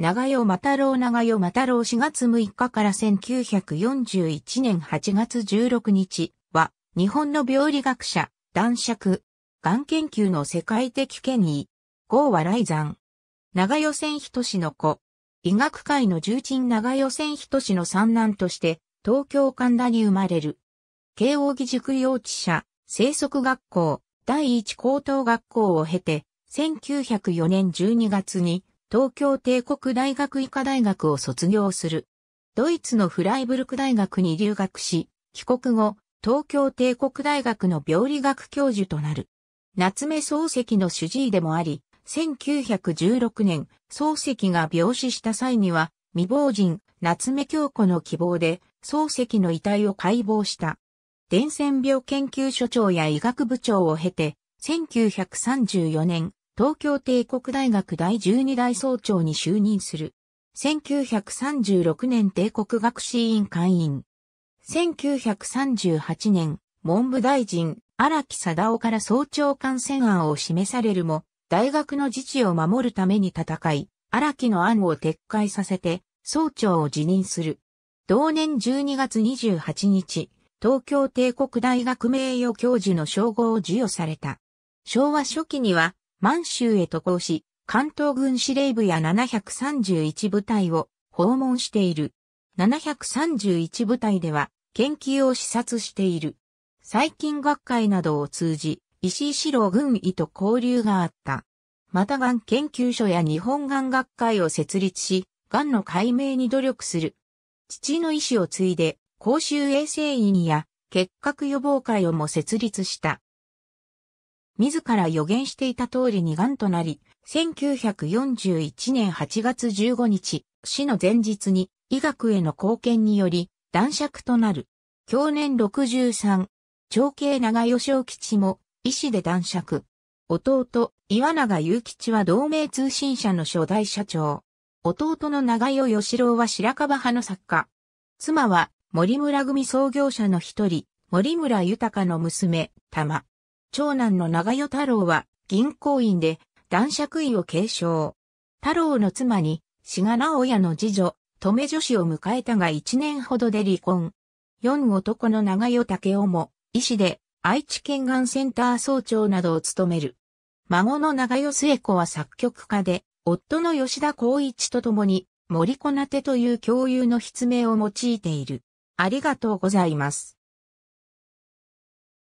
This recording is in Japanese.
長代又郎長代又郎4月6日から1941年8月16日は、日本の病理学者、男爵、がん研究の世界的権威、郷和雷山。長代千人氏の子。医学界の重鎮長代千人氏の三男として、東京神田に生まれる。慶応義塾幼稚舎、生息学校、第一高等学校を経て、1904年12月に、東京帝国大学医科大学を卒業する。ドイツのフライブルク大学に留学し、帰国後、東京帝国大学の病理学教授となる。夏目漱石の主治医でもあり、1916年、漱石が病死した際には、未亡人、夏目京子の希望で、漱石の遺体を解剖した。伝染病研究所長や医学部長を経て、1934年、東京帝国大学第12代総長に就任する。1936年帝国学士院会員。1938年、文部大臣、荒木貞夫から総長官選案を示されるも、大学の自治を守るために戦い、荒木の案を撤回させて、総長を辞任する。同年12月28日、東京帝国大学名誉教授の称号を授与された。昭和初期には、満州へ渡航し、関東軍司令部や731部隊を訪問している。731部隊では研究を視察している。最近学会などを通じ、石井四郎軍医と交流があった。また、がん研究所や日本がん学会を設立し、がんの解明に努力する。父の意志を継いで、公衆衛生院や結核予防会をも設立した。自ら予言していた通りに癌となり、1941年8月15日、死の前日に医学への貢献により、男爵となる。享年63、長兄長吉吉も、医師で男爵。弟、岩永雄吉は同盟通信社の初代社長。弟の長代義郎は白樺派の作家。妻は森村組創業者の一人、森村豊の娘、玉。長男の長与太郎は銀行員で男爵位を継承。太郎の妻に、志賀直也の次女、止女子を迎えたが一年ほどで離婚。四男の長与武雄も、医師で、愛知県がんセンター総長などを務める。孫の長与末子は作曲家で、夫の吉田光一と共に、森子なてという共有の筆名を用いている。ありがとうございます。